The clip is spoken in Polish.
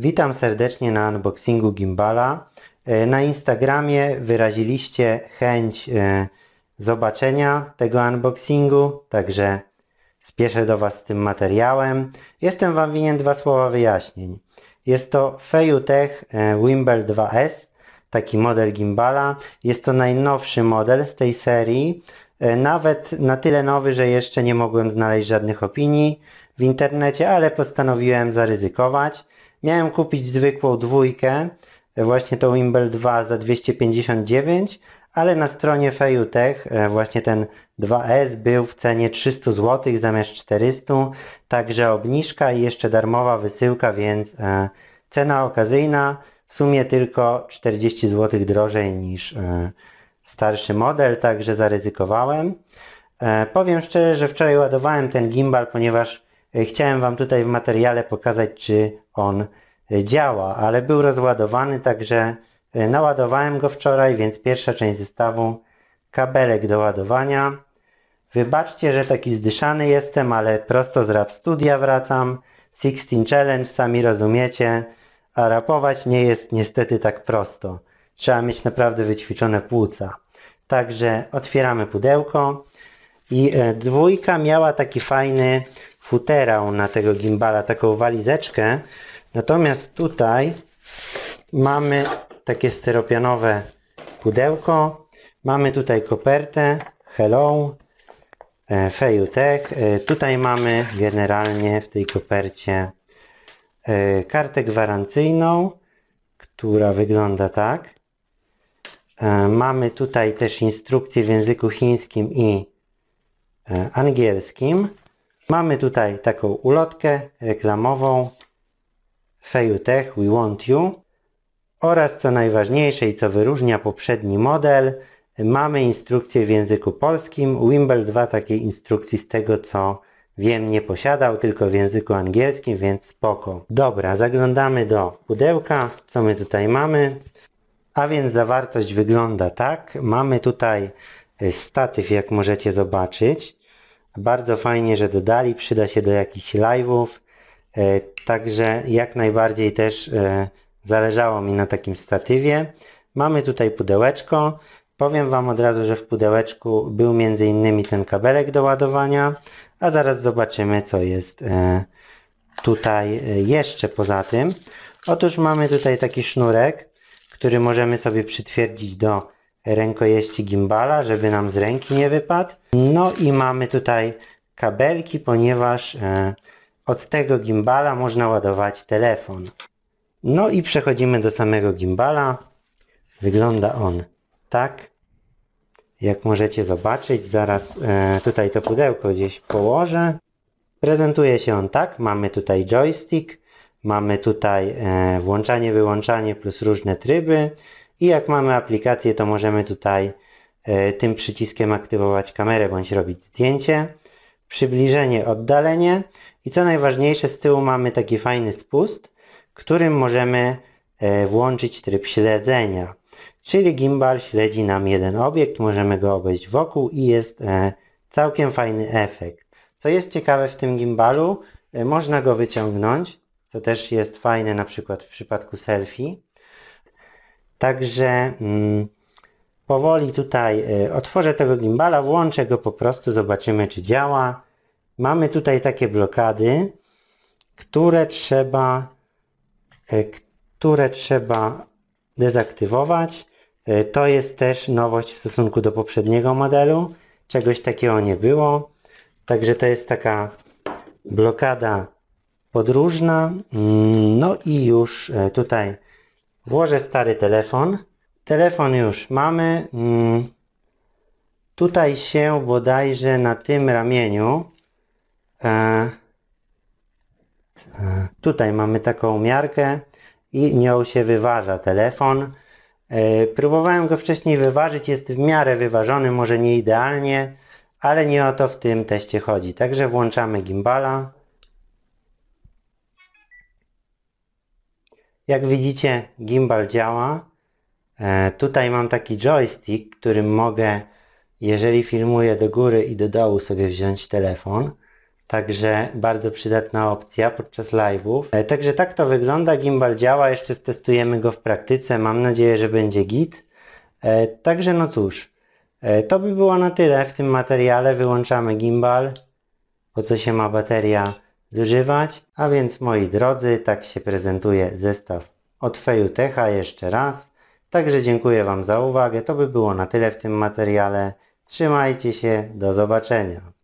Witam serdecznie na unboxingu gimbala. E, na Instagramie wyraziliście chęć e, zobaczenia tego unboxingu, także spieszę do Was z tym materiałem. Jestem Wam winien dwa słowa wyjaśnień. Jest to Feiyutech e, Wimble 2S, taki model gimbala. Jest to najnowszy model z tej serii. Nawet na tyle nowy, że jeszcze nie mogłem znaleźć żadnych opinii w internecie, ale postanowiłem zaryzykować. Miałem kupić zwykłą dwójkę, e, właśnie tą Imbel 2 za 259, ale na stronie Fejutech e, właśnie ten 2S był w cenie 300 zł zamiast 400, także obniżka i jeszcze darmowa wysyłka, więc e, cena okazyjna w sumie tylko 40 zł drożej niż starszy model, także zaryzykowałem. Powiem szczerze, że wczoraj ładowałem ten gimbal, ponieważ E, chciałem Wam tutaj w materiale pokazać, czy on e, działa, ale był rozładowany, także e, naładowałem go wczoraj, więc pierwsza część zestawu, kabelek do ładowania. Wybaczcie, że taki zdyszany jestem, ale prosto z Rap Studia wracam. 16 Challenge, sami rozumiecie, a rapować nie jest niestety tak prosto. Trzeba mieć naprawdę wyćwiczone płuca. Także otwieramy pudełko i dwójka miała taki fajny futerał na tego gimbala, taką walizeczkę. Natomiast tutaj mamy takie styropianowe pudełko, mamy tutaj kopertę, hello, e, Fejutek. E, tutaj mamy generalnie w tej kopercie e, kartę gwarancyjną, która wygląda tak. Mamy tutaj też instrukcję w języku chińskim i angielskim. Mamy tutaj taką ulotkę reklamową Fejutech We Want You oraz co najważniejsze i co wyróżnia poprzedni model, mamy instrukcję w języku polskim. Wimble 2 takiej instrukcji z tego co wiem nie posiadał, tylko w języku angielskim, więc spoko. Dobra, zaglądamy do pudełka, co my tutaj mamy. A więc zawartość wygląda tak. Mamy tutaj statyw, jak możecie zobaczyć. Bardzo fajnie, że dodali, przyda się do jakichś live'ów. E, także jak najbardziej też e, zależało mi na takim statywie. Mamy tutaj pudełeczko. Powiem Wam od razu, że w pudełeczku był m.in. ten kabelek do ładowania, a zaraz zobaczymy co jest e, tutaj jeszcze poza tym. Otóż mamy tutaj taki sznurek, który możemy sobie przytwierdzić do rękojeści gimbala, żeby nam z ręki nie wypadł. No i mamy tutaj kabelki, ponieważ e, od tego gimbala można ładować telefon. No i przechodzimy do samego gimbala. Wygląda on tak. Jak możecie zobaczyć, zaraz e, tutaj to pudełko gdzieś położę. Prezentuje się on tak. Mamy tutaj joystick, mamy tutaj e, włączanie, wyłączanie plus różne tryby. I jak mamy aplikację, to możemy tutaj e, tym przyciskiem aktywować kamerę bądź robić zdjęcie. Przybliżenie, oddalenie. I co najważniejsze, z tyłu mamy taki fajny spust, którym możemy e, włączyć tryb śledzenia. Czyli gimbal śledzi nam jeden obiekt, możemy go obejść wokół i jest e, całkiem fajny efekt. Co jest ciekawe w tym gimbalu, można go wyciągnąć, co też jest fajne na przykład w przypadku selfie. Także mm, powoli tutaj y, otworzę tego gimbala, włączę go po prostu, zobaczymy czy działa. Mamy tutaj takie blokady, które trzeba, y, które trzeba dezaktywować. Y, to jest też nowość w stosunku do poprzedniego modelu. Czegoś takiego nie było. Także to jest taka blokada podróżna. Mm, no i już tutaj Włożę stary telefon. Telefon już mamy. Mm. Tutaj się bodajże na tym ramieniu e, e, tutaj mamy taką miarkę i nią się wyważa telefon. E, próbowałem go wcześniej wyważyć, jest w miarę wyważony, może nie idealnie, ale nie o to w tym teście chodzi. Także włączamy gimbala. Jak widzicie gimbal działa. E, tutaj mam taki joystick, którym mogę, jeżeli filmuję do góry i do dołu sobie wziąć telefon. Także bardzo przydatna opcja podczas live'ów. E, także tak to wygląda, gimbal działa, jeszcze testujemy go w praktyce, mam nadzieję, że będzie git. E, także no cóż, e, to by było na tyle w tym materiale, wyłączamy gimbal, po co się ma bateria zużywać. A więc moi drodzy, tak się prezentuje zestaw od Fejutecha jeszcze raz. Także dziękuję Wam za uwagę. To by było na tyle w tym materiale. Trzymajcie się, do zobaczenia.